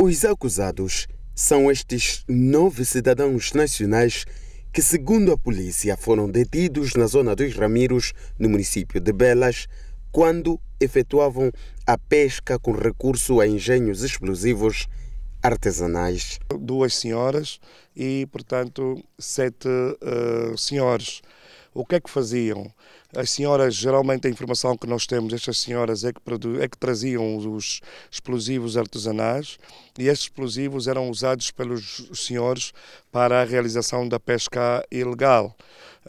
Os acusados são estes nove cidadãos nacionais que, segundo a polícia, foram detidos na zona dos Ramiros, no município de Belas, quando efetuavam a pesca com recurso a engenhos explosivos artesanais. Duas senhoras e, portanto, sete uh, senhores o que é que faziam? As senhoras, geralmente a informação que nós temos, estas senhoras é que, é que traziam os explosivos artesanais e estes explosivos eram usados pelos senhores para a realização da pesca ilegal.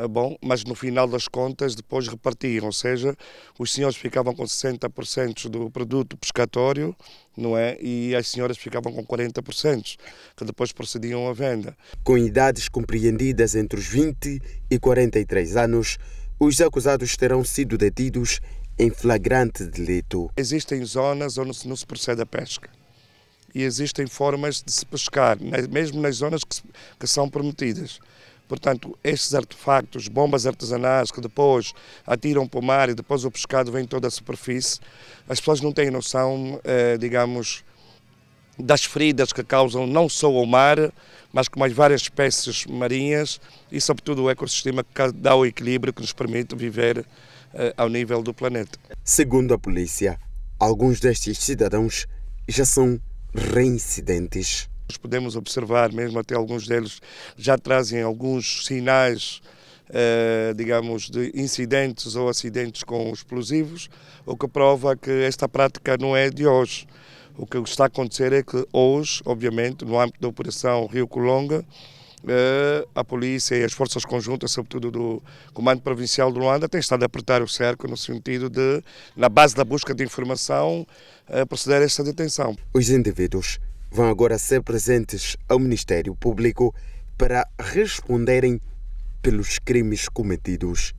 Ah, bom, mas no final das contas depois repartiam, ou seja, os senhores ficavam com 60% do produto pescatório, não é? E as senhoras ficavam com 40%, que depois procediam à venda. Com idades compreendidas entre os 20 e 43 anos, os acusados terão sido detidos em flagrante delito. Existem zonas onde não se procede a pesca e existem formas de se pescar, mesmo nas zonas que, que são permitidas. Portanto, estes artefactos, bombas artesanais que depois atiram para o mar e depois o pescado vem toda a superfície, as pessoas não têm noção, eh, digamos, das feridas que causam não só ao mar, mas com as várias espécies marinhas e, sobretudo, o ecossistema que dá o equilíbrio que nos permite viver eh, ao nível do planeta. Segundo a polícia, alguns destes cidadãos já são reincidentes. Nós podemos observar, mesmo até alguns deles já trazem alguns sinais, eh, digamos, de incidentes ou acidentes com explosivos, o que prova que esta prática não é de hoje. O que está a acontecer é que hoje, obviamente, no âmbito da Operação Rio Colonga, eh, a polícia e as forças conjuntas, sobretudo do Comando Provincial de Luanda, têm estado a apertar o cerco no sentido de, na base da busca de informação, eh, proceder a esta detenção. Os indivíduos vão agora ser presentes ao Ministério Público para responderem pelos crimes cometidos